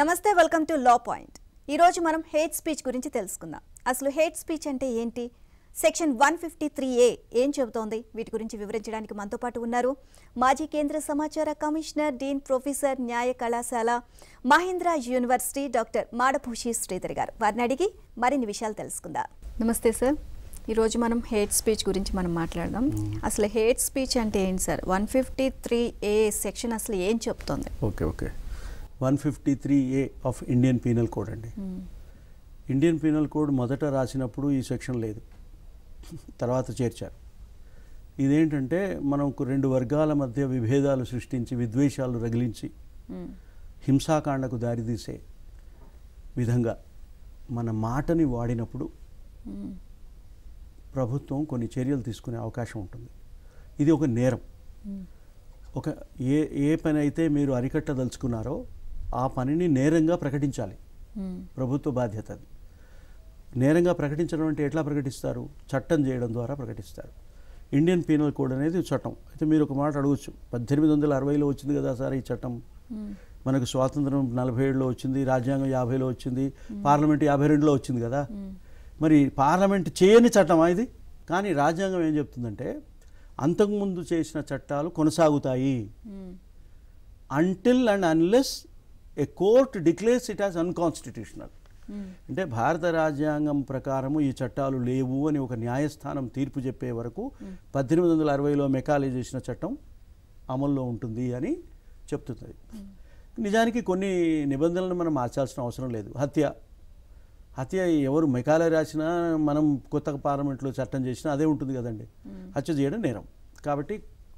నమస్తే welcome to law point ఈరోజు మనం హేట్ స్పీచ్ గురించి తెలుసుకుందాం అసలు హేట్ స్పీచ్ అంటే ఏంటి section one fifty three A ఏం చెబుతోంది వీటి గురించి వివరించడానికి మనతో పాటు ఉన్నారు మాజీ కేంద్ర సమాచార కమిషనర్ డీన్ ప్రొఫెసర్ న్యాయ కళాశాల మహేంద్ర యూనివర్సిటీ డాక్టర్ మాడభూషి శ్రీధర్ గారు వారిని అడిగి మరిన్ని విషయాలు తెలుసుకుందా నమస్తే సార్ ఈరోజు మనం హేట్ స్పీచ్ గురించి మనం మాట్లాడదాం అసలు హేట్ స్పీచ్ అంటే ఏంటి sir one fifty three A section అసలు ఏం చెప్తుంది okay okay one fifty three A of Indian penal code అండి hmm. ఇండియన్ పీనల్ కోడ్ మొదట రాసినప్పుడు ఈ సెక్షన్ లేదు తర్వాత చేర్చారు ఇదేంటంటే మనకు రెండు వర్గాల మధ్య విభేదాలు సృష్టించి విద్వేషాలు రగిలించి hmm. హింసాకాండకు దారితీసే విధంగా మన మాటని వాడినప్పుడు hmm. ప్రభుత్వం కొన్ని చర్యలు తీసుకునే అవకాశం ఉంటుంది ఇది ఒక నేరం ఒక ఏ ఏ పని అయితే మీరు అరికట్టదలుచుకున్నారో ఆ పనిని నేరంగా ప్రకటించాలి ప్రభుత్వ బాధ్యత అది నేరంగా ప్రకటించడం అంటే ఎట్లా ప్రకటిస్తారు చట్టం చేయడం ద్వారా ప్రకటిస్తారు ఇండియన్ పీనల్ కోడ్ అనేది చట్టం అయితే మీరు ఒక మాట అడగచ్చు పద్దెనిమిది వందల అరవైలో వచ్చింది కదా సార్ ఈ చట్టం మనకు స్వాతంత్రం నలభై ఏడులో వచ్చింది రాజ్యాంగం యాభైలో వచ్చింది పార్లమెంట్ యాభై రెండులో వచ్చింది కదా మరి పార్లమెంట్ చేయని చట్టమా ఇది కానీ రాజ్యాంగం ఏం చెప్తుందంటే అంతకుముందు చేసిన చట్టాలు కొనసాగుతాయి until and unless a court declares it as unconstitutional అంటే భారత రాజ్యాంగం ప్రకారము ఈ చట్టాలు లేవు అని ఒక న్యాయస్థానం తీర్పు చెప్పే వరకు hmm. పద్దెనిమిది వందల అరవైలో మెకాలే చేసిన చట్టం అమల్లో ఉంటుంది అని చెప్తుంది hmm. నిజానికి కొన్ని నిబంధనలను మనం మార్చాల్సిన అవసరం లేదు హత్య హత్య ఎవరు మెకాలే రాసినా మనం కొత్త పార్లమెంట్లో చట్టం చేసినా అదే ఉంటుంది కదండి hmm. హత్య చేయడం నేరం కాబట్టి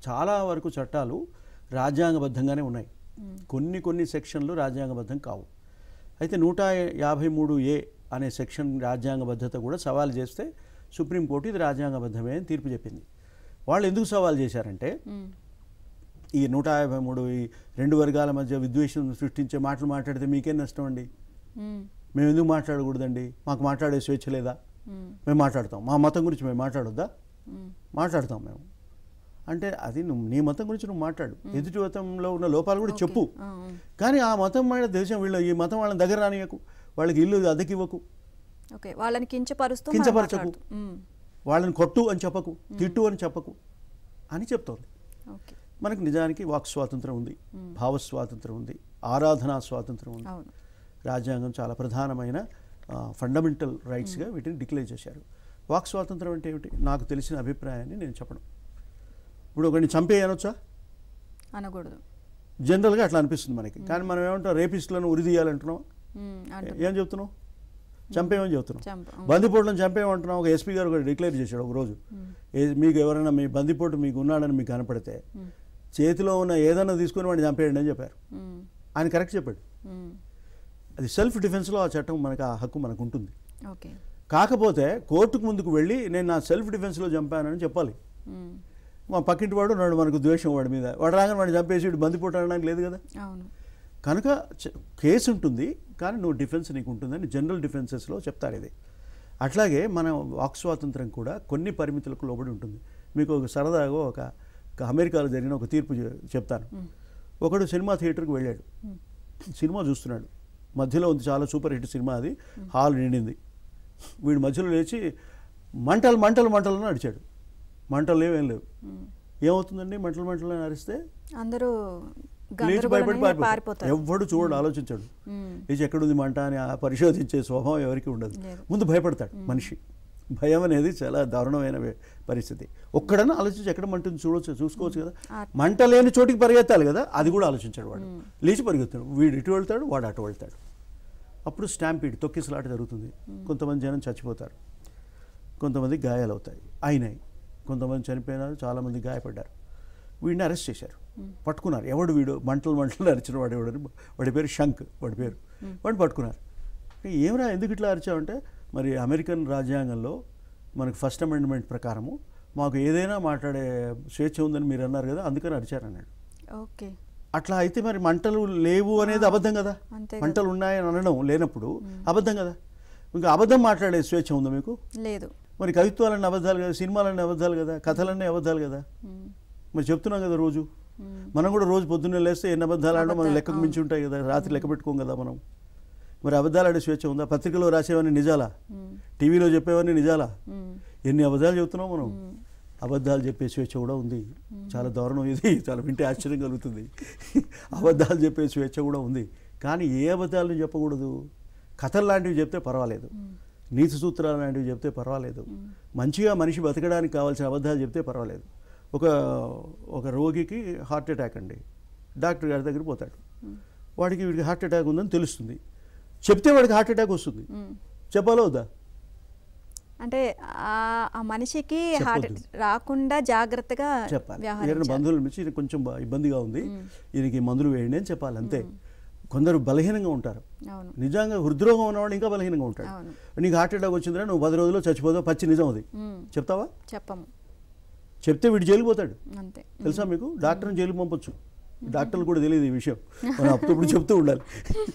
చాలా వరకు చట్టాలు రాజ్యాంగబద్ధంగానే ఉన్నాయి కొన్ని కొన్ని సెక్షన్లు రాజ్యాంగబద్ధం కావు అయితే నూట యాభై మూడు ఏ అనే సెక్షన్ రాజ్యాంగబద్ధత కూడా సవాల్ చేస్తే సుప్రీంకోర్టు ఇది రాజ్యాంగబద్ధమే అని తీర్పు చెప్పింది వాళ్ళు ఎందుకు సవాల్ చేశారంటే ఈ నూట యాభై మూడు ఈ రెండు వర్గాల మధ్య విద్వేషం సృష్టించే మాటలు మాట్లాడితే మీకేం నష్టం అండి మేము ఎందుకు మాట్లాడకూడదండి మాకు మాట్లాడే స్వేచ్ఛ లేదా మేము మాట్లాడతాం మా మతం గురించి మేము మాట్లాడొద్దా మాట్లాడతాం మేము అంటే అది నీ మతం గురించి నువ్వు మాట్లాడు ఎదుటి మతంలో ఉన్న లోపాలు కూడా చెప్పు కానీ ఆ మతం వాళ్ళ దేశం వీళ్ళు ఈ మతం వాళ్ళని దగ్గర రానియకు వాళ్ళకి ఇల్లు అద్దెకివ్వకు ఓకే వాళ్ళని కించపరుస్తూ కించపరచకు వాళ్ళని కొట్టు అని చెప్పకు తిట్టు అని చెప్పకు అని చెప్తోంది మనకు నిజానికి వాక్ స్వాతంత్రం ఉంది భావస్వాతంత్రం ఉంది ఆరాధనా స్వాతంత్రం ఉంది రాజ్యాంగం చాలా ప్రధానమైన ఫండమెంటల్ రైట్స్గా వీటిని డిక్లేర్ చేశారు వాక్ స్వాతంత్రం అంటే ఏమిటి నాకు తెలిసిన అభిప్రాయాన్ని నేను చెప్పడం ఇప్పుడు ఒకరిని చంపే అనొచ్చా అనకూడదు జనరల్గా అట్లా అనిపిస్తుంది మనకి కానీ మనం ఏమంటాం రేపిస్టులను ఉరి తీయాలంటున్నాం ఏం చెప్తున్నావు చంపేమని చెప్తున్నాం బందిపోట్లను చంపేమంటున్నాం ఒక ఎస్పీ గారు ఒకటి డిక్లేర్ చేశాడు ఒక రోజు మీకు ఎవరైనా మీ బందిపోటు మీకు ఉన్నాడని మీకు కనపడితే చేతిలో ఉన్న ఏదైనా తీసుకుని వాడిని చంపేయండి అని చెప్పారు ఆయన కరెక్ట్ చెప్పాడు అది సెల్ఫ్ డిఫెన్స్లో ఆ చట్టం మనకు ఆ హక్కు మనకు ఉంటుంది కాకపోతే కోర్టుకు ముందుకు వెళ్ళి నేను నా సెల్ఫ్ డిఫెన్స్లో చంపానని చెప్పాలి మా పక్కింటి వాడు నాడు మనకు ద్వేషం వాడి మీద వాడు రాగానే వాడిని చంపేసి వీడు బందిపోటాడడానికి లేదు కదా కనుక కేసు ఉంటుంది కానీ నువ్వు డిఫెన్స్ నీకు ఉంటుందని జనరల్ డిఫెన్సెస్లో చెప్తారు ఇది అట్లాగే మన వాక్ స్వాతంత్రం కూడా కొన్ని పరిమితులకు లోబడి ఉంటుంది మీకు ఒక సరదాగా ఒక అమెరికాలో జరిగిన ఒక తీర్పు చెప్తాను ఒకడు సినిమా థియేటర్కి వెళ్ళాడు సినిమా చూస్తున్నాడు మధ్యలో ఉంది చాలా సూపర్ హిట్ సినిమా అది హాల్ నిండింది వీడు మధ్యలో లేచి మంటలు మంటలు మంటలను నడిచాడు మంటలు లేవు లేవు ఏమవుతుందండి మంటలు మంటలు అని అరిస్తే అందరూ లేచి భయపడి ఎవడు చూడు ఆలోచించాడు లేచి ఎక్కడుంది మంట అని పరిశోధించే స్వభావం ఎవరికి ఉండదు ముందు భయపడతాడు మనిషి భయం అనేది చాలా దారుణమైన పరిస్థితి ఒక్కడన్నా ఆలోచించి ఎక్కడ మంటను చూడవచ్చు చూసుకోవచ్చు కదా మంట లేని చోటికి పరిగెత్తాలి కదా అది కూడా ఆలోచించాడు వాడు లేచి పరిగెత్తాడు వీడు ఇటు వెళ్తాడు వాడు అటు వెళ్తాడు అప్పుడు స్టాంపీడ్ తొక్కిసలాట జరుగుతుంది కొంతమంది జనం చచ్చిపోతారు కొంతమంది గాయాలవుతాయి అయినాయి కొంతమంది చనిపోయినారు చాలామంది గాయపడ్డారు వీడిని అరెస్ట్ చేశారు పట్టుకున్నారు ఎవడు వీడు మంటలు మంటలు అరిచిన వాడు ఎవడని వాడి పేరు శంక్ వాడి పేరు వాడిని పట్టుకున్నారు ఏమరా ఎందుకు ఇట్లా అరిచామంటే మరి అమెరికన్ రాజ్యాంగంలో మనకు ఫస్ట్ అమెండ్మెంట్ ప్రకారము మాకు ఏదైనా మాట్లాడే స్వేచ్ఛ ఉందని మీరు అన్నారు కదా అందుకని అరిచారన్నాడు ఓకే అట్లా అయితే మరి మంటలు లేవు అనేది అబద్ధం కదా మంటలు ఉన్నాయని అనడం లేనప్పుడు అబద్ధం కదా ఇంకా అబద్ధం మాట్లాడే స్వేచ్ఛ ఉందా మీకు లేదు మరి కవిత్వాలన్నీ అబద్ధాలు కదా సినిమాలన్నీ అబద్ధాలు కదా కథలన్నీ అబద్ధాలు కదా మరి చెప్తున్నాం కదా రోజు మనం కూడా రోజు పొద్దున్నే లేస్తే ఎన్ని అబద్ధాలు ఆడడం మనం లెక్కకు మించి ఉంటాయి కదా రాత్రి లెక్క పెట్టుకోం కదా మనం మరి అబద్ధాలు ఆడే స్వేచ్ఛ ఉందా పత్రికలో రాసేవన్నీ నిజాలా టీవీలో చెప్పేవన్నీ నిజాలా ఎన్ని అబద్ధాలు చెబుతున్నాం మనం అబద్ధాలు చెప్పే స్వేచ్ఛ కూడా ఉంది చాలా దారుణం ఇది చాలా వింటే ఆశ్చర్యం కలుగుతుంది అబద్ధాలు చెప్పే స్వేచ్ఛ కూడా ఉంది కానీ ఏ అబద్ధాలను చెప్పకూడదు కథలు లాంటివి చెప్తే పర్వాలేదు నీతి సూత్రాలు లాంటివి చెప్తే పర్వాలేదు మంచిగా మనిషి బతకడానికి కావాల్సిన అబద్ధాలు చెప్తే పర్వాలేదు ఒక ఒక రోగికి హార్ట్ అటాక్ అండి డాక్టర్ గారి దగ్గర పోతాడు వాడికి వీడికి హార్ట్ అటాక్ ఉందని తెలుస్తుంది చెప్తే వాడికి హార్ట్ అటాక్ వస్తుంది చెప్పాలో వద్దా అంటే ఆ మనిషికి హార్ట్ రాకుండా జాగ్రత్తగా చెప్పాలి బంధువుల నుంచి కొంచెం ఇబ్బందిగా ఉంది ఈయనకి మందులు వేయండి అని చెప్పాలి అంతే కొందరు బలహీనంగా ఉంటారు నిజంగా హృద్రోగం ఉన్నవాడు ఇంకా బలహీనంగా ఉంటాడు నీకు హార్ట్ అటాక్ వచ్చిందిరా నువ్వు పది రోజుల్లో చచ్చిపోదావు పచ్చి నిజం అది చెప్తావా చెప్పము చెప్తే వీడు జైలు పోతాడు తెలుసా మీకు డాక్టర్ని జైలు పంపొచ్చు డాక్టర్లు కూడా తెలియదు ఈ విషయం మనం అప్పుడు చెప్తూ ఉండాలి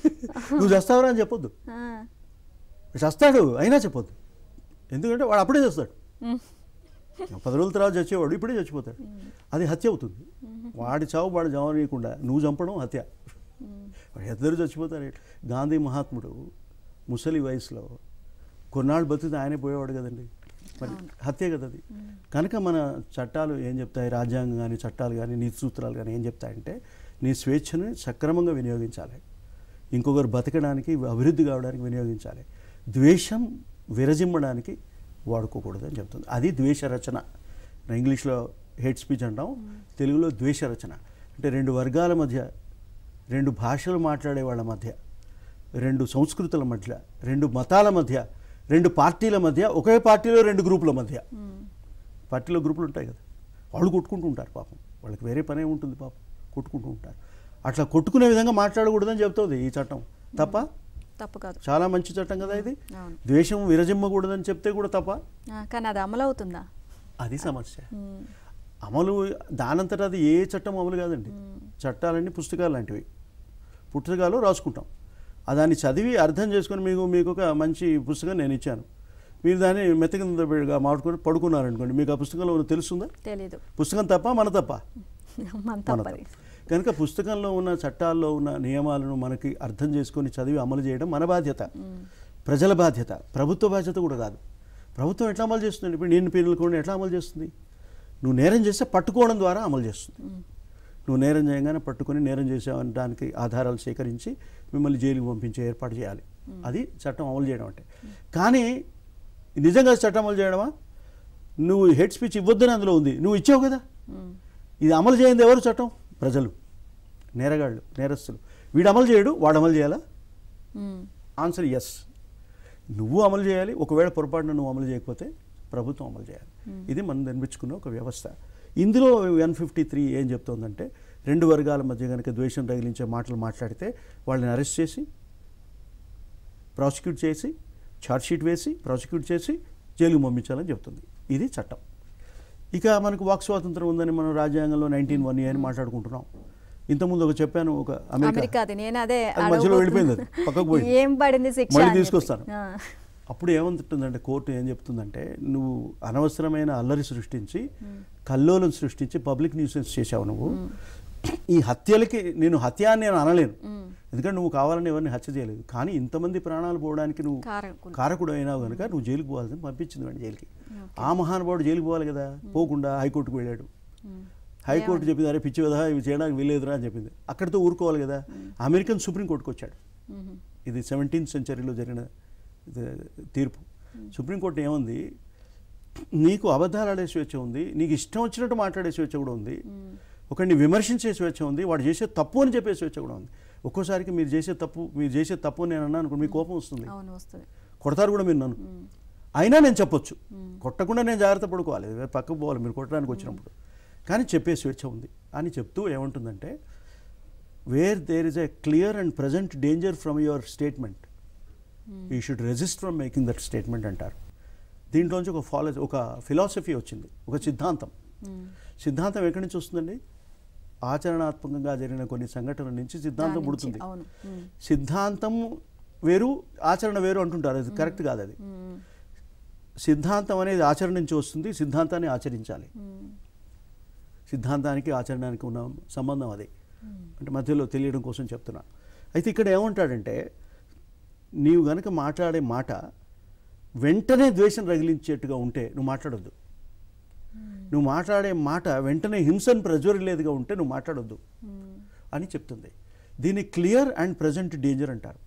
నువ్వు చేస్తావరా అని చెప్పొద్దు చస్తాడు అయినా చెప్పొద్దు ఎందుకంటే వాడు అప్పుడే చేస్తాడు పది రోజుల తర్వాత చచ్చేవాడు ఇప్పుడే చచ్చిపోతాడు అది హత్య అవుతుంది వాడి చావు వాడు చావనీయకుండా నువ్వు చంపడం హత్య ఇద్దరు చచ్చిపోతారు గాంధీ మహాత్ముడు ముసలి వయసులో కొన్నాళ్ళు బతికితే ఆయనే పోయేవాడు కదండి మరి హత్య కదా అది కనుక మన చట్టాలు ఏం చెప్తాయి రాజ్యాంగం కానీ చట్టాలు కానీ నీతి సూత్రాలు కానీ ఏం చెప్తాయంటే నీ స్వేచ్ఛను సక్రమంగా వినియోగించాలి ఇంకొకరు బతకడానికి అభివృద్ధి కావడానికి వినియోగించాలి ద్వేషం విరజిమ్మడానికి వాడుకోకూడదు అని చెప్తుంది అది ద్వేష రచన ఇంగ్లీష్లో హెడ్ స్పీచ్ అంటాం తెలుగులో ద్వేష రచన అంటే రెండు వర్గాల మధ్య రెండు భాషలు మాట్లాడే వాళ్ళ మధ్య రెండు సంస్కృతుల మధ్య రెండు మతాల మధ్య రెండు పార్టీల మధ్య ఒకే పార్టీలో రెండు గ్రూపుల మధ్య పార్టీలో గ్రూపులు ఉంటాయి కదా వాళ్ళు కొట్టుకుంటూ ఉంటారు పాపం వాళ్ళకి వేరే పనే ఉంటుంది పాపం కొట్టుకుంటూ ఉంటారు అట్లా కొట్టుకునే విధంగా మాట్లాడకూడదని చెప్తుంది ఈ చట్టం తప్ప తప్ప కాదు చాలా మంచి చట్టం కదా ఇది ద్వేషం విరజిమ్మకూడదని చెప్తే కూడా తప్ప కానీ అది అమలు అవుతుందా అది సమస్య అమలు దానంతటా అది ఏ చట్టం అమలు కాదండి చట్టాలన్నీ పుస్తకాలు లాంటివి పుస్తకాలు రాసుకుంటాం దాన్ని చదివి అర్థం చేసుకొని మీకు మీకు ఒక మంచి పుస్తకం నేను ఇచ్చాను మీరు దాన్ని మెత్తగా మాట్లాడు పడుకున్నారనుకోండి మీకు ఆ పుస్తకంలో తెలుస్తుందా తెలీదు పుస్తకం తప్ప మన తప్ప కనుక పుస్తకంలో ఉన్న చట్టాల్లో ఉన్న నియమాలను మనకి అర్థం చేసుకొని చదివి అమలు చేయడం మన బాధ్యత ప్రజల బాధ్యత ప్రభుత్వ బాధ్యత కూడా కాదు ప్రభుత్వం ఎట్లా అమలు చేస్తుంది ఇప్పుడు నేను పిల్లలు కూడా ఎట్లా అమలు చేస్తుంది నువ్వు నేరం చేస్తే పట్టుకోవడం ద్వారా అమలు చేస్తుంది నువ్వు నేరం చేయగానే పట్టుకొని నేరం చేసావని దానికి ఆధారాలు సేకరించి మిమ్మల్ని జైలుకి పంపించే ఏర్పాటు చేయాలి అది చట్టం అమలు చేయడం అంటే కానీ నిజంగా చట్టం అమలు చేయడమా నువ్వు హెడ్ స్పీచ్ ఇవ్వద్దని అందులో ఉంది నువ్వు ఇచ్చావు కదా ఇది అమలు చేయింది ఎవరు చట్టం ప్రజలు నేరగాళ్ళు నేరస్తులు వీడు అమలు చేయడు వాడు అమలు చేయాలా ఆన్సర్ ఎస్ నువ్వు అమలు చేయాలి ఒకవేళ పొరపాటున నువ్వు అమలు చేయకపోతే ప్రభుత్వం అమలు చేయాలి ఇది మనం నిర్మించుకున్న ఒక వ్యవస్థ ఇందులో వన్ ఫిఫ్టీ త్రీ ఏం చెప్తోందంటే రెండు వర్గాల మధ్య కనుక ద్వేషం రగిలించే మాటలు మాట్లాడితే వాళ్ళని అరెస్ట్ చేసి ప్రాసిక్యూట్ చేసి ఛార్జ్షీట్ వేసి ప్రాసిక్యూట్ చేసి జైలుకి పంపించాలని చెప్తుంది ఇది చట్టం ఇక మనకు వాక్ స్వాతంత్రం ఉందని మనం రాజ్యాంగంలో నైన్టీన్ వన్ ఏ అని మాట్లాడుకుంటున్నాం ఇంతకుముందు ఒక చెప్పాను ఒక అమెరికా మధ్యలో వెళ్ళిపోయింది మళ్ళీ తీసుకొస్తాను అప్పుడు ఏమంటుందంటే కోర్టు ఏం చెప్తుందంటే నువ్వు అనవసరమైన అల్లరి సృష్టించి కల్లోలం సృష్టించి పబ్లిక్ న్యూసెన్స్ చేసావు నువ్వు ఈ హత్యలకి నేను హత్య అని నేను అనలేను ఎందుకంటే నువ్వు కావాలని ఎవరిని హత్య చేయలేదు కానీ ఇంతమంది ప్రాణాలు పోవడానికి నువ్వు కారకుడు అయినావు కనుక నువ్వు జైలుకు పోవాల్సింది పంపించింది వాడిని జైలుకి ఆ మహానుభావుడు జైలుకు పోవాలి కదా పోకుండా హైకోర్టుకు వెళ్ళాడు హైకోర్టు చెప్పింది అరే పిచ్చి విధా ఇవి చేయడానికి వెళ్ళేదిరా అని చెప్పింది అక్కడితో ఊరుకోవాలి కదా అమెరికన్ సుప్రీంకోర్టుకు వచ్చాడు ఇది సెవెంటీన్త్ సెంచరీలో జరిగిన తీర్పు సుప్రీంకోర్టు ఏముంది నీకు అబద్ధాలాడే స్వేచ్ఛ ఉంది నీకు ఇష్టం వచ్చినట్టు మాట్లాడే స్వేచ్ఛ కూడా ఉంది hmm. ఒకరిని విమర్శించే స్వేచ్ఛ ఉంది వాడు చేసే తప్పు అని చెప్పే స్వేచ్ఛ కూడా ఉంది ఒక్కోసారికి మీరు చేసే తప్పు మీరు చేసే తప్పు నేను అన్నా అనుకో మీ కోపం వస్తుంది కొడతారు కూడా మీరు నన్ను hmm. అయినా నేను చెప్పొచ్చు hmm. కొట్టకుండా నేను జాగ్రత్త పడుకోవాలి పక్కకు పోవాలి మీరు కొట్టడానికి వచ్చినప్పుడు కానీ చెప్పే స్వేచ్ఛ ఉంది అని చెప్తూ ఏముంటుందంటే where there is a clear and present danger from your statement you should resist from making that statement అంటారు దీంట్లోంచి ఒక ఫాలో ఒక ఫిలాసఫీ వచ్చింది ఒక సిద్ధాంతం సిద్ధాంతం ఎక్కడి నుంచి వస్తుందండి ఆచరణాత్మకంగా జరిగిన కొన్ని సంఘటనల నుంచి సిద్ధాంతం పుడుతుంది సిద్ధాంతం వేరు ఆచరణ వేరు అంటుంటారు అది కరెక్ట్ కాదు అది సిద్ధాంతం అనేది ఆచరణ నుంచి వస్తుంది సిద్ధాంతాన్ని ఆచరించాలి సిద్ధాంతానికి ఆచరణానికి ఉన్న సంబంధం అది అంటే మధ్యలో తెలియడం కోసం చెప్తున్నా అయితే ఇక్కడ ఏమంటాడంటే నీవు గనక మాట్లాడే మాట వెంటనే ద్వేషం రగిలించేట్టుగా ఉంటే నువ్వు మాట్లాడొద్దు నువ్వు మాట్లాడే మాట వెంటనే హింసను ప్రజ్వరిలేదుగా ఉంటే నువ్వు మాట్లాడొద్దు అని చెప్తుంది దీన్ని క్లియర్ అండ్ ప్రజెంట్ డేంజర్ అంటారు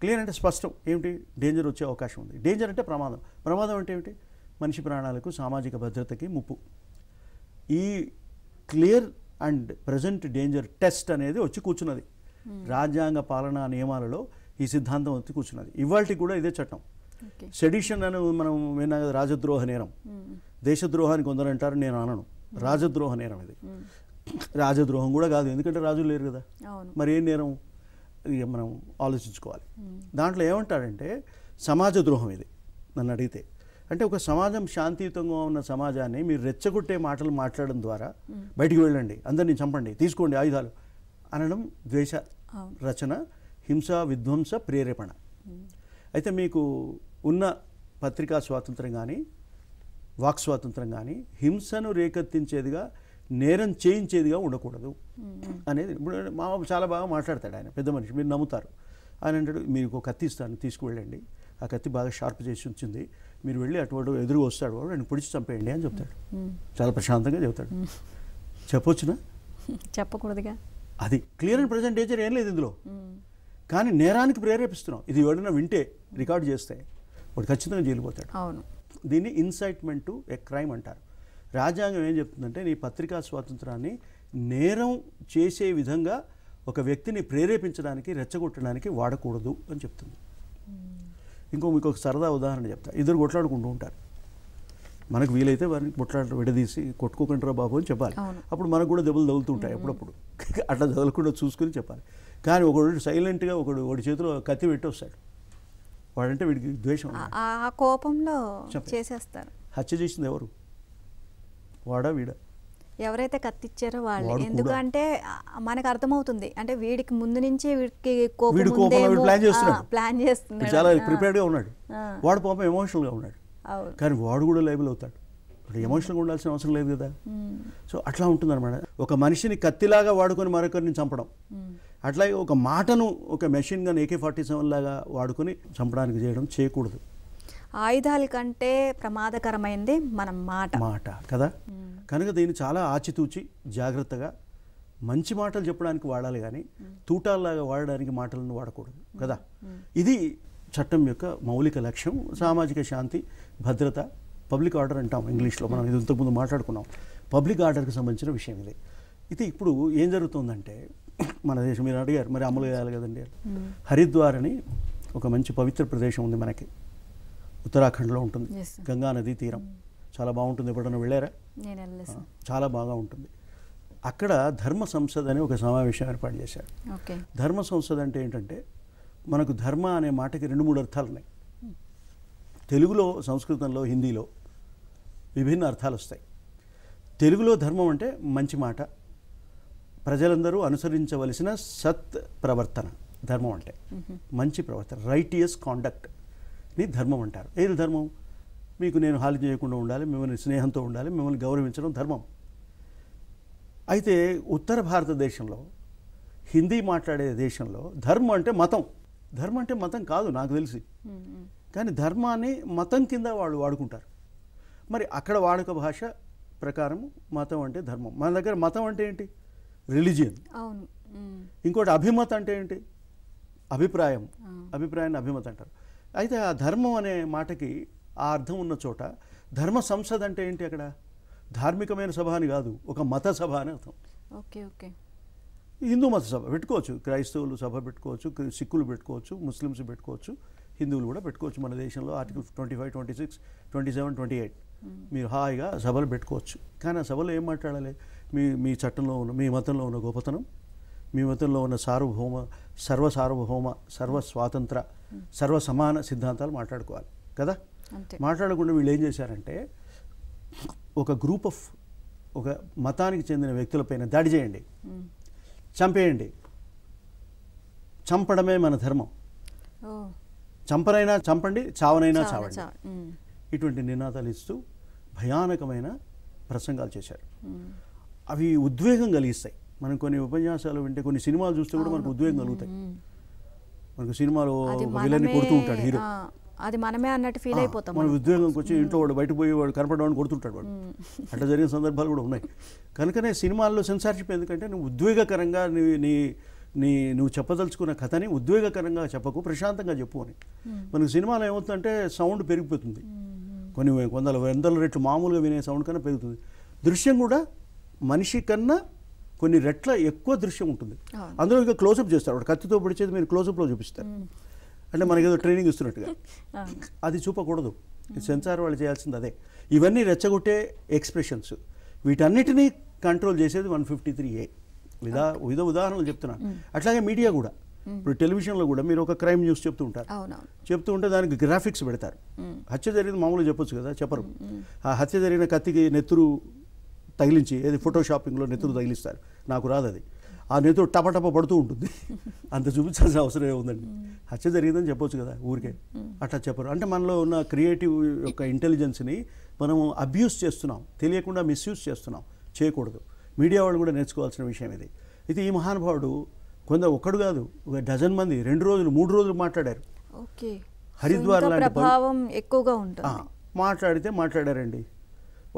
క్లియర్ అంటే స్పష్టం ఏమిటి డేంజర్ వచ్చే అవకాశం ఉంది డేంజర్ అంటే ప్రమాదం ప్రమాదం అంటే ఏమిటి మనిషి ప్రాణాలకు సామాజిక భద్రతకి ముప్పు ఈ clear and present danger test అనేది వచ్చి కూర్చున్నది రాజ్యాంగ పాలనా నియమాలలో ఈ సిద్ధాంతం వచ్చి కూర్చున్నది ఇవాళకి కూడా ఇదే చట్టం సెడిషన్ అని మనం విన్నా కదా రాజద్రోహ నేరం దేశద్రోహాన్ని కొందరు అంటారు నేను అనను రాజద్రోహ నేరం ఇది రాజద్రోహం కూడా కాదు ఎందుకంటే రాజులు లేరు కదా మరి ఏం నేరం ఇది మనం ఆలోచించుకోవాలి దాంట్లో ఏమంటారంటే సమాజ ద్రోహం ఇది నన్ను అడిగితే అంటే ఒక సమాజం శాంతియుతంగా ఉన్న సమాజాన్ని మీరు రెచ్చగొట్టే మాటలు మాట్లాడడం ద్వారా బయటికి వెళ్ళండి అందరినీ చంపండి తీసుకోండి ఆయుధాలు అనడం ద్వేష రచన హింస విధ్వంస ప్రేరేపణ అయితే మీకు ఉన్న పత్రికా స్వాతంత్రం కానీ వాక్ స్వాతంత్రం కానీ హింసను రేకెత్తించేదిగా నేరం చేయించేదిగా ఉండకూడదు అనేది ఇప్పుడు మా చాలా బాగా మాట్లాడతాడు ఆయన పెద్ద మనిషి మీరు నమ్ముతారు ఆయన అంటాడు ఒక కత్తి ఇస్తాను తీసుకువెళ్ళండి ఆ కత్తి బాగా షార్ప్ చేసి ఉంచింది మీరు వెళ్ళి అటువంటి ఎదురు వస్తాడు వాడు నేను పొడిచి చంపేయండి అని చెప్తాడు చాలా ప్రశాంతంగా చెబుతాడు చెప్పొచ్చునా చెప్పకూడదుగా అది క్లియర్ అండ్ ప్రజెంట్ ఏం లేదు ఇందులో కానీ నేరానికి ప్రేరేపిస్తున్నాం ఇది ఎవరైనా వింటే రికార్డు చేస్తే వాడు ఖచ్చితంగా జైలు పోతాడు అవును దీన్ని ఇన్సైట్మెంట్ టు ఏ క్రైమ్ అంటారు రాజ్యాంగం ఏం చెప్తుందంటే నీ పత్రికా స్వాతంత్రాన్ని నేరం చేసే విధంగా ఒక వ్యక్తిని ప్రేరేపించడానికి రెచ్చగొట్టడానికి వాడకూడదు అని చెప్తుంది ఇంకో మీకు ఒక సరదా ఉదాహరణ చెప్తా ఇద్దరు కొట్లాడుకుంటూ ఉంటారు మనకు వీలైతే వారిని కొట్లాడ విడదీసి కొట్టుకోకుండా బాబు అని చెప్పాలి అప్పుడు మనకు కూడా దెబ్బలు ఉంటాయి అప్పుడప్పుడు అట్లా తగలకుండా చూసుకుని చెప్పాలి కానీ ఒకడు సైలెంట్గా ఒకడు వాడి చేతిలో కత్తి పెట్టి వస్తాడు వాడంటే వీడికి ద్వేషం ఆ కోపంలో చేసేస్తారు హత్య చేసింది ఎవరు వాడా వీడా ఎవరైతే కత్తిచ్చారో వాళ్ళు ఎందుకంటే మనకు అర్థమవుతుంది అంటే వీడికి ముందు నుంచే వీడికి కోపం ప్లాన్ చేస్తున్నాడు ప్లాన్ చేస్తున్నాడు చాలా ప్రిపేర్డ్గా ఉన్నాడు వాడు పాపం ఎమోషనల్గా ఉన్నాడు కానీ వాడు కూడా లేబుల్ అవుతాడు ఇప్పుడు ఎమోషనల్గా ఉండాల్సిన అవసరం లేదు కదా సో అట్లా అనమాట ఒక మనిషిని కత్తిలాగా వాడుకొని మరొకరిని చంపడం అట్లా ఒక మాటను ఒక machine gun AK forty seven లాగా వాడుకొని చంపడానికి చేయడం చేయకూడదు ఆయుధాల కంటే ప్రమాదకరమైంది మన మాట మాట కదా కనుక దీన్ని చాలా ఆచితూచి జాగ్రత్తగా మంచి మాటలు చెప్పడానికి వాడాలి కానీ తూటాల్లాగా వాడడానికి మాటలను వాడకూడదు కదా ఇది చట్టం యొక్క మౌలిక లక్ష్యం సామాజిక శాంతి భద్రత పబ్లిక్ ఆర్డర్ అంటాం ఇంగ్లీష్లో మనం ఇది ఇంతకుముందు మాట్లాడుకున్నాం పబ్లిక్ ఆర్డర్కి సంబంధించిన విషయం ఇది ఇది ఇప్పుడు ఏం జరుగుతుందంటే మన దేశం మీరు అడిగారు మరి అమలు చేయాలి కదండి హరిద్వార్ అని ఒక మంచి పవిత్ర ప్రదేశం ఉంది మనకి ఉత్తరాఖండ్లో ఉంటుంది గంగా నదీ తీరం చాలా బాగుంటుంది ఎప్పుడన్నా వెళ్ళారా చాలా బాగా ఉంటుంది అక్కడ ధర్మ సంసద్ అని ఒక సమావేశం ఏర్పాటు చేశారు ధర్మ సంసద్ అంటే ఏంటంటే మనకు ధర్మ అనే మాటకి రెండు మూడు అర్థాలు ఉన్నాయి తెలుగులో సంస్కృతంలో హిందీలో విభిన్న అర్థాలు వస్తాయి తెలుగులో ధర్మం అంటే మంచి మాట ప్రజలందరూ అనుసరించవలసిన సత్ ప్రవర్తన ధర్మం అంటే మంచి ప్రవర్తన రైటియస్ కాండక్ట్ని ధర్మం అంటారు ఏది ధర్మం మీకు నేను హాని చేయకుండా ఉండాలి మిమ్మల్ని స్నేహంతో ఉండాలి మిమ్మల్ని గౌరవించడం ధర్మం అయితే ఉత్తర భారతదేశంలో హిందీ మాట్లాడే దేశంలో ధర్మం అంటే మతం ధర్మం అంటే మతం కాదు నాకు తెలిసి కానీ ధర్మాన్ని మతం కింద వాళ్ళు వాడుకుంటారు మరి అక్కడ వాడుక భాష ప్రకారం మతం అంటే ధర్మం మన దగ్గర మతం అంటే ఏంటి రిలీజియన్ ఇంకోటి అభిమత అంటే ఏంటి అభిప్రాయం అభిప్రాయాన్ని అభిమత అంటారు అయితే ఆ ధర్మం అనే మాటకి ఆ అర్థం ఉన్న చోట ధర్మ సంసద్ అంటే ఏంటి అక్కడ ధార్మికమైన సభ అని కాదు ఒక మత సభ అని అర్థం ఓకే ఓకే హిందూ మత సభ పెట్టుకోవచ్చు క్రైస్తవులు సభ పెట్టుకోవచ్చు సిక్కులు పెట్టుకోవచ్చు ముస్లిమ్స్ పెట్టుకోవచ్చు హిందువులు కూడా పెట్టుకోవచ్చు మన దేశంలో article twenty five twenty six twenty seven twenty eight మీరు హాయిగా సభలు పెట్టుకోవచ్చు కానీ ఆ సభలో ఏం మాట్లాడాలి మీ మీ చట్టంలో ఉన్న మీ మతంలో ఉన్న గొప్పతనం మీ మతంలో ఉన్న సార్వభౌమ సర్వ సార్వభౌమ సర్వ స్వాతంత్ర సర్వ సమాన సిద్ధాంతాలు మాట్లాడుకోవాలి కదా మాట్లాడకుండా వీళ్ళు ఏం చేశారంటే ఒక గ్రూప్ ఆఫ్ ఒక మతానికి చెందిన వ్యక్తులపైన దాడి చేయండి చంపేయండి చంపడమే మన ధర్మం చంపనైనా చంపండి చావనైనా చావండి ఇటువంటి నినాదాలు ఇస్తూ భయానకమైన ప్రసంగాలు చేశారు hmm. అవి ఉద్వేగం కలిగిస్తాయి మనం కొన్ని ఉపన్యాసాలు వింటే కొన్ని సినిమాలు చూస్తే కూడా మనకు ఉద్వేగం hmm, కలుగుతాయి hmm. మనకు సినిమాలో వీళ్ళని కొడుతూ ఉంటాడు హీరో అది మనమే అన్నట్టు ఫీల్ అయిపోతాం మన ఉద్యోగంకి వచ్చి ఇంట్లో వాడు బయట వాడు కనపడవాడు కొడుతుంటాడు వాడు అట్లా జరిగిన సందర్భాలు కూడా ఉన్నాయి కనుకనే సినిమాల్లో సెన్సార్షిప్ ఎందుకంటే నువ్వు ఉద్వేగకరంగా నీ నీ నీ నువ్వు చెప్పదలుచుకున్న కథని ఉద్వేగకరంగా చెప్పకు ప్రశాంతంగా చెప్పు అని మనకు సినిమాలో ఏమవుతుందంటే సౌండ్ పెరిగిపోతుంది కొన్ని వందల వందల రెట్లు మామూలుగా వినే సౌండ్ కన్నా పెరుగుతుంది దృశ్యం కూడా మనిషి కన్నా కొన్ని రెట్ల ఎక్కువ దృశ్యం ఉంటుంది అందులో ఇంకా క్లోజప్ చేస్తారు వాడు కత్తితో పొడిచేది మీరు క్లోజప్లో చూపిస్తారు అంటే మనకి ఏదో ట్రైనింగ్ ఇస్తున్నట్టుగా అది చూపకూడదు సెన్సార్ వాళ్ళు చేయాల్సింది అదే ఇవన్నీ రెచ్చగొట్టే ఎక్స్ప్రెషన్స్ వీటన్నిటినీ కంట్రోల్ చేసేది వన్ ఫిఫ్టీ త్రీ ఏ విధా విధ ఉదాహరణలు చెప్తున్నాను అట్లాగే మీడియా కూడా ఇప్పుడు టెలివిజన్లో కూడా మీరు ఒక క్రైమ్ న్యూస్ చెప్తూ ఉంటారు చెప్తూ ఉంటే దానికి గ్రాఫిక్స్ పెడతారు హత్య జరిగింది మామూలుగా చెప్పొచ్చు కదా చెప్పరు ఆ హత్య జరిగిన కత్తికి నెత్తురు తగిలించి ఏది ఫోటో షాపింగ్లో నెత్తురు తగిలిస్తారు నాకు రాదు అది ఆ నెత్తురు టపటప పడుతూ ఉంటుంది అంత చూపించాల్సిన అవసరం ఏముందండి హత్య జరిగిందని చెప్పొచ్చు కదా ఊరికే అట్లా చెప్పరు అంటే మనలో ఉన్న క్రియేటివ్ యొక్క ఇంటెలిజెన్స్ని మనం అబ్యూస్ చేస్తున్నాం తెలియకుండా మిస్యూజ్ చేస్తున్నాం చేయకూడదు మీడియా వాళ్ళు కూడా నేర్చుకోవాల్సిన విషయం ఇది అయితే ఈ మహానుభావుడు కొంత ఒక్కడు కాదు ఒక డజన్ మంది రెండు రోజులు మూడు రోజులు మాట్లాడారు ఓకే హరిద్వార్ లాంటి ప్రభావం ఎక్కువగా ఉంటుంది మాట్లాడితే మాట్లాడారండి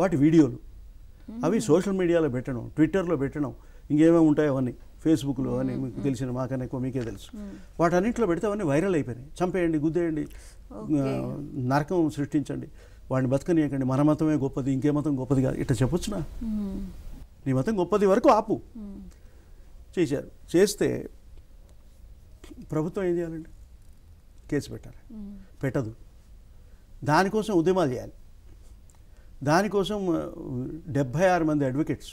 వాటి వీడియోలు అవి సోషల్ మీడియాలో పెట్టడం ట్విట్టర్లో పెట్టడం ఇంకేమేమి ఉంటాయో అవన్నీ ఫేస్బుక్లో అని మీకు తెలిసిన మాకన్నా ఎక్కువ మీకే తెలుసు వాటన్నింటిలో పెడితే అవన్నీ వైరల్ అయిపోయినాయి చంపేయండి గుద్దేయండి నరకం సృష్టించండి వాడిని బతకనియకండి మన మతమే గొప్పది ఇంకే మతం గొప్పది కాదు ఇట్లా చెప్పొచ్చునా నీ మతం గొప్పది వరకు ఆపు చేశారు చేస్తే ప్రభుత్వం ఏం చేయాలండి కేసు పెట్టాలి పెట్టదు దానికోసం ఉద్యమాలు చేయాలి దానికోసం డెబ్భై ఆరు మంది అడ్వకేట్స్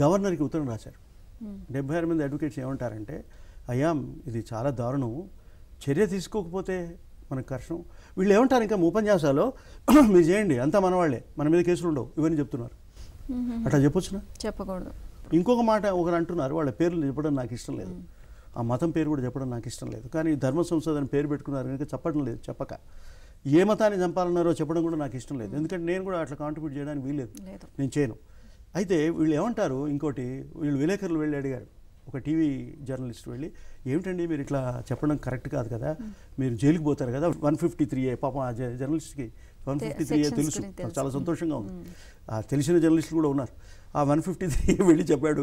గవర్నర్కి ఉత్తరం రాశారు డెబ్బై ఆరు మంది అడ్వకేట్స్ ఏమంటారంటే అయ్యా ఇది చాలా దారుణం చర్య తీసుకోకపోతే మనకు కష్టం వీళ్ళు ఏమంటారు ఇంకా ఉపన్యాసాలు మీరు చేయండి అంతా మనవాళ్లే మన మీద కేసులు ఉండవు ఇవన్నీ చెప్తున్నారు అట్లా చెప్పొచ్చునా చెప్పకూడదు ఇంకొక మాట ఒకరు అంటున్నారు వాళ్ళ పేర్లు చెప్పడం నాకు ఇష్టం లేదు ఆ మతం పేరు కూడా చెప్పడం నాకు ఇష్టం లేదు కానీ ధర్మ సంశోధన పేరు పెట్టుకున్నారు కనుక చెప్పడం లేదు చెప్పక ఏ మతాన్ని చంపాలన్నారో చెప్పడం కూడా నాకు ఇష్టం లేదు ఎందుకంటే నేను కూడా అట్లా కాంట్రిబ్యూట్ చేయడానికి వీలేదు నేను చేయను అయితే వీళ్ళు ఏమంటారు ఇంకోటి వీళ్ళు విలేకరులు వెళ్ళి అడిగారు ఒక టీవీ జర్నలిస్ట్ వెళ్ళి ఏమిటండి మీరు ఇట్లా చెప్పడం కరెక్ట్ కాదు కదా మీరు జైలుకి పోతారు కదా వన్ ఫిఫ్టీ త్రీ ఏ పాపం ఆ జర్నలిస్ట్కి వన్ ఫిఫ్టీ త్రీ తెలుసు చాలా సంతోషంగా ఉంది ఆ తెలిసిన జర్నలిస్టులు కూడా ఉన్నారు ఆ వన్ ఫిఫ్టీ త్రీ వెళ్ళి చెప్పాడు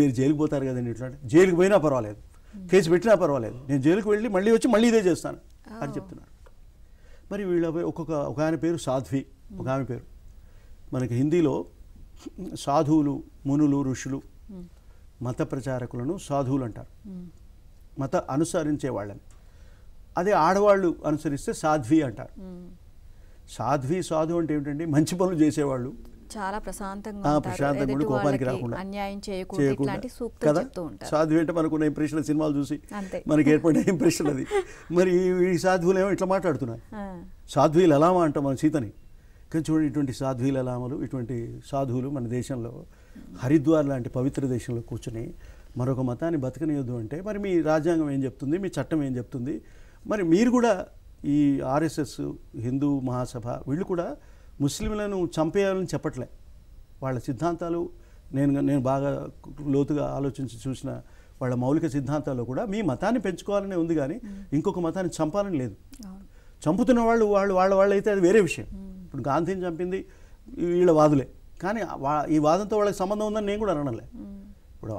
మీరు జైలుకి పోతారు కదండి ఇట్లా జైలుకి పోయినా పర్వాలేదు కేసు పెట్టినా పర్వాలేదు నేను జైలుకి వెళ్ళి మళ్ళీ వచ్చి మళ్ళీ ఇదే చేస్తాను అని చెప్తున్నారు మరి వీళ్ళ ఒక్కొక్క ఒక ఆయన పేరు సాధ్వి ఒక ఆమె పేరు మనకి హిందీలో సాధువులు మునులు ఋషులు మత ప్రచారకులను సాధువులు అంటారు మత అనుసరించే వాళ్ళని అదే ఆడవాళ్ళు అనుసరిస్తే సాధ్వి అంటారు సాధ్వి సాధు అంటే ఏమిటంటే మంచి పనులు చేసేవాళ్ళు చాలా ప్రశాంతంగా ప్రశాంతంగా కోపానికి రాకుండా అన్యాయం చేయకుండా సాధువు అంటే మనకున్న ఇంప్రెషన్ సినిమాలు చూసి మనకి ఏర్పడిన ఇంప్రెషన్ అది మరి ఈ సాధువులేమో ఇట్లా మాట్లాడుతున్నాయి సాధువులు ఎలా అంటాం మన సీతని కానీ చూడండి ఇటువంటి ఎలా అమలు ఇటువంటి సాధువులు మన దేశంలో హరిద్వార్ లాంటి పవిత్ర దేశంలో కూర్చుని మరొక మతాన్ని బతకనియొద్దు అంటే మరి మీ రాజ్యాంగం ఏం చెప్తుంది మీ చట్టం ఏం చెప్తుంది మరి మీరు కూడా ఈ ఆర్ఎస్ఎస్ హిందూ మహాసభ వీళ్ళు కూడా ముస్లింలను చంపేయాలని చెప్పట్లే వాళ్ళ సిద్ధాంతాలు నేను నేను బాగా లోతుగా ఆలోచించి చూసిన వాళ్ళ మౌలిక సిద్ధాంతాల్లో కూడా మీ మతాన్ని పెంచుకోవాలనే ఉంది కానీ ఇంకొక మతాన్ని చంపాలని లేదు చంపుతున్న వాళ్ళు వాళ్ళు వాళ్ళ వాళ్ళు అది వేరే విషయం ఇప్పుడు గాంధీని చంపింది వీళ్ళ వాదులే కానీ ఈ వాదంతో వాళ్ళకి సంబంధం ఉందని నేను కూడా అనలే ఇప్పుడు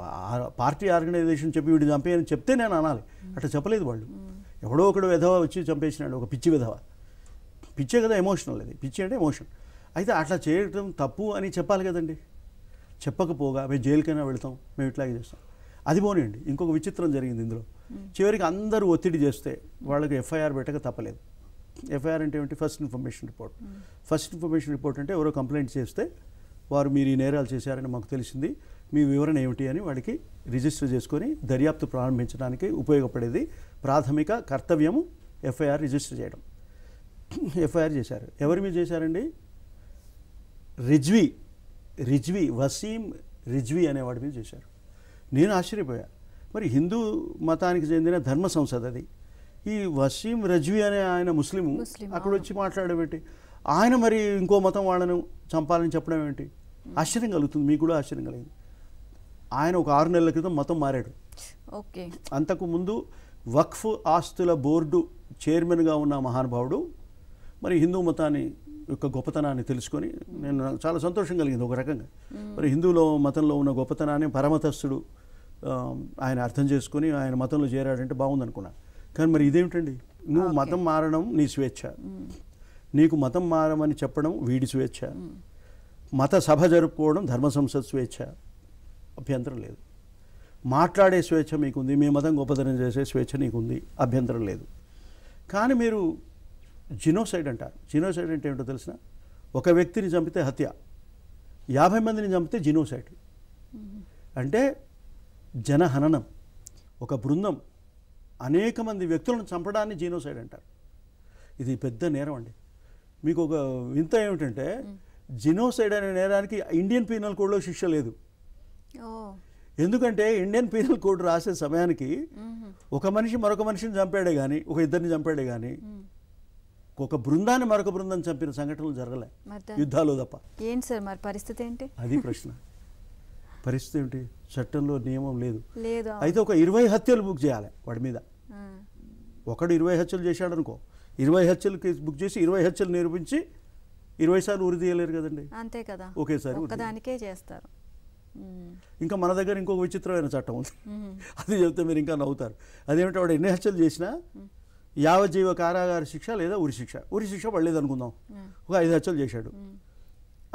పార్టీ ఆర్గనైజేషన్ చెప్పి వీడు చంపేయని చెప్తే నేను అనాలి అట్లా చెప్పలేదు వాళ్ళు ఎవడో ఒకడు విధవ వచ్చి చంపేసినాడు ఒక పిచ్చి విధవ పిచ్చే కదా ఎమోషనల్ అది పిచ్చి అంటే ఎమోషన్ అయితే అట్లా చేయడం తప్పు అని చెప్పాలి కదండి చెప్పకపోగా మేము జైలుకైనా వెళ్తాం మేము ఇట్లాగే చేస్తాం అది పోనీయండి ఇంకొక విచిత్రం జరిగింది ఇందులో చివరికి అందరూ ఒత్తిడి చేస్తే వాళ్ళకి ఎఫ్ఐఆర్ పెట్టక తప్పలేదు ఎఫ్ఐఆర్ అంటే ఏమిటి first information report first information report అంటే ఎవరో కంప్లైంట్ చేస్తే వారు మీరు ఈ నేరాలు చేశారని మాకు తెలిసింది మీ వివరణ ఏమిటి అని వాడికి రిజిస్టర్ చేసుకొని దర్యాప్తు ప్రారంభించడానికి ఉపయోగపడేది ప్రాథమిక కర్తవ్యము ఎఫ్ఐఆర్ రిజిస్టర్ చేయడం ఎఫ్ఐఆర్ చేశారు ఎవరి మీద చేశారండి రిజ్వి రిజ్వి వసీం రిజ్వి అనేవాడి మీద చేశారు నేను ఆశ్చర్యపోయా మరి హిందూ మతానికి చెందిన ధర్మ సంసద్ అది ఈ వసీం రజ్వి అనే ఆయన ముస్లిము అక్కడ వచ్చి మాట్లాడడం ఏంటి ఆయన మరి ఇంకో మతం వాళ్ళను చంపాలని చెప్పడం ఏంటి ఆశ్చర్యం కలుగుతుంది మీకు కూడా ఆశ్చర్యం కలిగింది ఆయన ఒక ఆరు నెలల క్రితం మతం మారాడు ఓకే అంతకు ముందు వక్ఫ్ ఆస్తుల బోర్డు చైర్మన్గా ఉన్న మహానుభావుడు మరి హిందూ మతాన్ని యొక్క గొప్పతనాన్ని తెలుసుకొని నేను చాలా సంతోషం కలిగింది ఒక రకంగా మరి హిందువులో మతంలో ఉన్న గొప్పతనాన్ని పరమతస్థుడు ఆయన అర్థం చేసుకొని ఆయన మతంలో చేరాడంటే బాగుంది కానీ మరి ఇదేమిటండి నువ్వు మతం మారడం నీ స్వేచ్ఛ నీకు మతం మారమని చెప్పడం వీడి స్వేచ్ఛ మత సభ జరుపుకోవడం ధర్మ సంసద్ స్వేచ్ఛ అభ్యంతరం లేదు మాట్లాడే స్వేచ్ఛ మీకుంది మీ మతం గొప్పతనం చేసే స్వేచ్ఛ నీకుంది అభ్యంతరం లేదు కానీ మీరు జినోసైడ్ అంటారు జినోసైడ్ అంటే ఏంటో తెలిసిన ఒక వ్యక్తిని చంపితే హత్య యాభై మందిని చంపితే జినోసైడ్ అంటే జనహననం ఒక బృందం అనేక మంది వ్యక్తులను చంపడాన్ని జీనోసైడ్ అంటారు ఇది పెద్ద నేరం అండి మీకు ఒక వింత ఏమిటంటే జినోసైడ్ అనే నేరానికి ఇండియన్ పీనల్ కోడ్లో శిక్ష లేదు ఎందుకంటే ఇండియన్ పీనల్ కోడ్ రాసే సమయానికి ఒక మనిషి మరొక మనిషిని చంపాడే కానీ ఒక ఇద్దరిని చంపాడే కానీ ఒక బృందాన్ని మరొక బృందం చంపిన సంఘటనలు జరగలే యుద్ధాలు తప్ప ఏంటి సార్ మరి పరిస్థితి ఏంటి అది ప్రశ్న పరిస్థితి ఏంటి చట్టంలో నియమం లేదు లేదు అయితే ఒక ఇరవై హత్యలు బుక్ చేయాలి వాడి మీద ఒకడు ఇరవై హత్యలు చేశాడు అనుకో ఇరవై హత్యలు బుక్ చేసి ఇరవై హత్యలు నిరూపించి ఇరవై సార్లు ఉరి తీయలేరు కదండి అంతే కదా ఒకేసారి చేస్తారు ఇంకా మన దగ్గర ఇంకొక విచిత్రమైన చట్టం ఉంది అది చెబితే మీరు ఇంకా నవ్వుతారు అదేమిటి వాడు ఎన్ని హత్యలు చేసినా యావజ్జీవ కారాగార శిక్ష లేదా ఉరి శిక్ష ఉరి శిక్ష పడలేదు అనుకుందాం ఒక ఐదు హత్యలు చేశాడు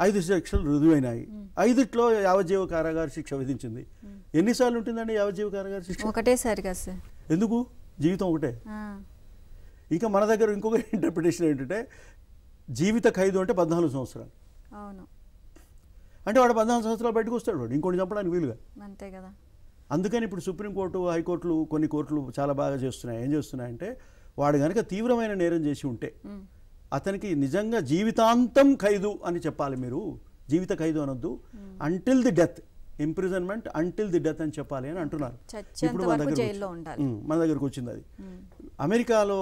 ఐదు శిక్షలు రుజువైనాయి ఐదుట్లో యావజ్జీవ కారాగార శిక్ష విధించింది ఎన్నిసార్లు ఉంటుందండి యావజీవ కారాగార శిక్ష ఒకటేసారి సార్ ఎందుకు జీవితం ఒకటే ఇంకా మన దగ్గర ఇంకొక ఇంటర్ప్రిటేషన్ ఏంటంటే జీవిత ఖైదు అంటే పద్నాలుగు సంవత్సరాలు అవును అంటే వాడు పద్నాలుగు సంవత్సరాలు బయటకు వస్తాడు వాడు ఇంకోటి చంపడానికి వీలుగా అంతే కదా అందుకని ఇప్పుడు సుప్రీంకోర్టు హైకోర్టులు కొన్ని కోర్టులు చాలా బాగా చేస్తున్నాయి ఏం చేస్తున్నాయంటే వాడు కనుక తీవ్రమైన నేరం చేసి ఉంటే అతనికి నిజంగా జీవితాంతం ఖైదు అని చెప్పాలి మీరు జీవిత ఖైదు అనొద్దు until the death imprisonment until the death అని చెప్పాలి అని అంటున్నారు ఇప్పుడు మన దగ్గర మన దగ్గరకు వచ్చింది అది అమెరికాలో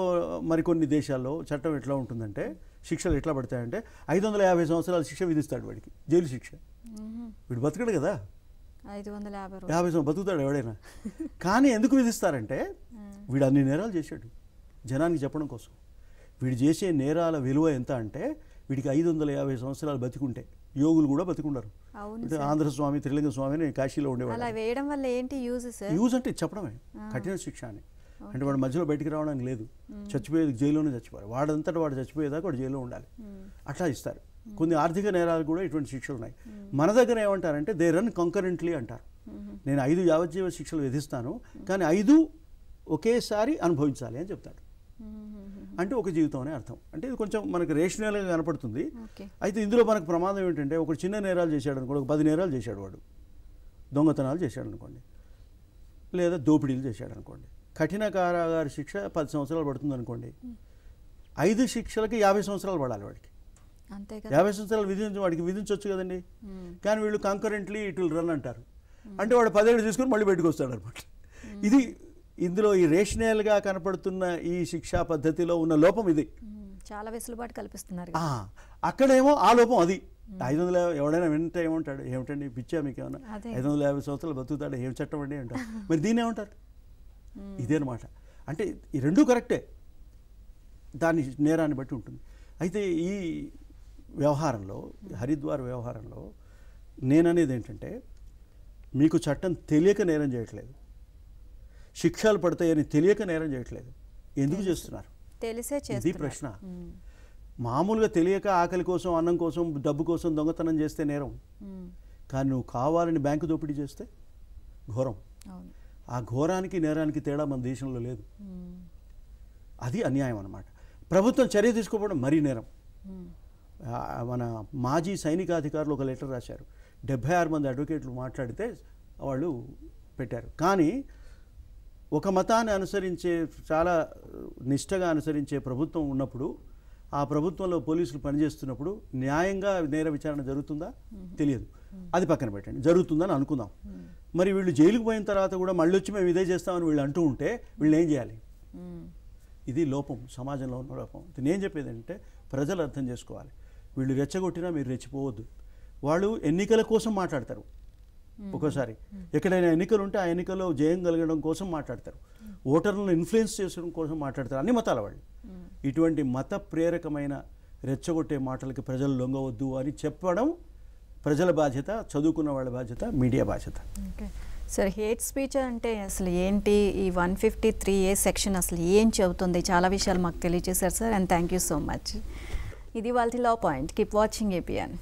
మరికొన్ని దేశాల్లో చట్టం ఎట్లా ఉంటుందంటే శిక్షలు ఎట్లా పడతాయంటే ఐదు వందల యాభై సంవత్సరాల శిక్ష విధిస్తాడు వాడికి జైలు శిక్ష వీడు బతకడు కదా ఐదు వందల యాభై యాభై సంవత్సరం బతుకుతాడు ఎవడైనా కానీ ఎందుకు విధిస్తారంటే వీడు అన్ని నేరాలు చేశాడు జనానికి చెప్పడం కోసం వీడు చేసే నేరాల విలువ ఎంత అంటే వీడికి ఐదు వందల యాభై సంవత్సరాలు బతికుంటే యోగులు కూడా బతికుండరు ఆంధ్ర స్వామి త్రిలింగ స్వామి కాశీలో ఉండేవాళ్ళు ఏంటి యూజ్ యూజ్ అంటే చెప్పడమే కఠిన శిక్ష అని అంటే వాడు మధ్యలో బయటికి రావడానికి లేదు చచ్చిపోయేది జైల్లోనే చచ్చిపోవాలి వాడంతటా వాడు చచ్చిపోయేదాకా వాడు జైల్లో ఉండాలి అట్లా ఇస్తారు కొన్ని ఆర్థిక నేరాలు కూడా ఇటువంటి శిక్షలు ఉన్నాయి మన దగ్గర ఏమంటారంటే దే రన్ కంకరెంట్లీ అంటారు నేను ఐదు యావజ్జీవ శిక్షలు విధిస్తాను కానీ ఐదు ఒకేసారి అనుభవించాలి అని చెప్తాడు అంటే ఒక జీవితం అనే అర్థం అంటే ఇది కొంచెం మనకు రేషనల్గా కనపడుతుంది అయితే ఇందులో మనకు ప్రమాదం ఏంటంటే ఒక చిన్న నేరాలు చేశాడు అనుకోండి ఒక పది నేరాలు చేశాడు వాడు దొంగతనాలు చేశాడు అనుకోండి లేదా దోపిడీలు చేశాడు అనుకోండి కఠిన కారాగారి శిక్ష పది సంవత్సరాలు పడుతుంది అనుకోండి ఐదు శిక్షలకి యాభై సంవత్సరాలు పడాలి వాడికి యాభై సంవత్సరాలు విధించి వాడికి విధించవచ్చు కదండి కానీ వీళ్ళు కాంకరెంట్లీ ఇటు రన్ అంటారు అంటే వాడు పదేళ్ళు తీసుకుని మళ్ళీ పెట్టుకొస్తాడు అనమాట ఇది ఇందులో ఈ రేషనల్గా కనపడుతున్న ఈ శిక్షా పద్ధతిలో ఉన్న లోపం ఇది చాలా వెసులుబాటు కల్పిస్తున్నారు అక్కడేమో ఆ లోపం అది ఐదు వందల ఎవడైనా వింటే ఏమంటాడు ఏమిటండి పిచ్చా మీకు ఏమన్నా ఐదు వందల యాభై సంవత్సరాలు బతుకుతాడు ఏం చట్టం అండి అంటారు మరి దీని ఏమంటారు Hmm. ఇదేనమాట అంటే ఈ రెండూ కరెక్టే దాని నేరాన్ని బట్టి ఉంటుంది అయితే ఈ వ్యవహారంలో హరిద్వార్ వ్యవహారంలో నేననేది ఏంటంటే మీకు చట్టం తెలియక నేరం చేయట్లేదు శిక్షలు పడతాయని తెలియక నేరం చేయట్లేదు ఎందుకు చేస్తున్నారు తెలిసే ఇది ప్రశ్న hmm. మామూలుగా తెలియక ఆకలి కోసం అన్నం కోసం డబ్బు కోసం దొంగతనం చేస్తే నేరం hmm. కానీ నువ్వు కావాలని బ్యాంకు దోపిడీ చేస్తే ఘోరం ఆ ఘోరానికి నేరానికి తేడా మన దేశంలో లేదు అది అన్యాయం అనమాట ప్రభుత్వం చర్య తీసుకోవడం మరీ నేరం మన మాజీ సైనికాధికారులు ఒక లెటర్ రాశారు డెబ్బై ఆరు మంది అడ్వకేట్లు మాట్లాడితే వాళ్ళు పెట్టారు కానీ ఒక మతాన్ని అనుసరించే చాలా నిష్టగా అనుసరించే ప్రభుత్వం ఉన్నప్పుడు ఆ ప్రభుత్వంలో పోలీసులు పనిచేస్తున్నప్పుడు న్యాయంగా నేర విచారణ జరుగుతుందా తెలియదు అది పక్కన పెట్టండి జరుగుతుందని అనుకుందాం మరి వీళ్ళు జైలుకు పోయిన తర్వాత కూడా మళ్ళీ వచ్చి మేము ఇదే చేస్తామని వీళ్ళు అంటూ ఉంటే వీళ్ళు ఏం చేయాలి ఇది లోపం సమాజంలో ఉన్న లోపం నేను చెప్పేది ఏంటంటే ప్రజలు అర్థం చేసుకోవాలి వీళ్ళు రెచ్చగొట్టినా మీరు రెచ్చిపోవద్దు వాళ్ళు ఎన్నికల కోసం మాట్లాడతారు ఒక్కోసారి ఎక్కడైనా ఎన్నికలు ఉంటే ఆ ఎన్నికల్లో జయం కలగడం కోసం మాట్లాడతారు ఓటర్లను ఇన్ఫ్లుయెన్స్ చేసడం కోసం మాట్లాడతారు అన్ని మతాల వాళ్ళు ఇటువంటి మత ప్రేరకమైన రెచ్చగొట్టే మాటలకి ప్రజలు లొంగవద్దు అని చెప్పడం ప్రజల బాధ్యత చదువుకున్న వాళ్ళ బాధ్యత మీడియా బాధ్యత సార్ హేట్ స్పీచ్ అంటే అసలు ఏంటి ఈ one fifty three A section అసలు ఏం చెబుతుంది చాలా విషయాలు మాకు తెలియజేశారు sir and thank you so much ఇది వాళ్ళ law point keep watching ABN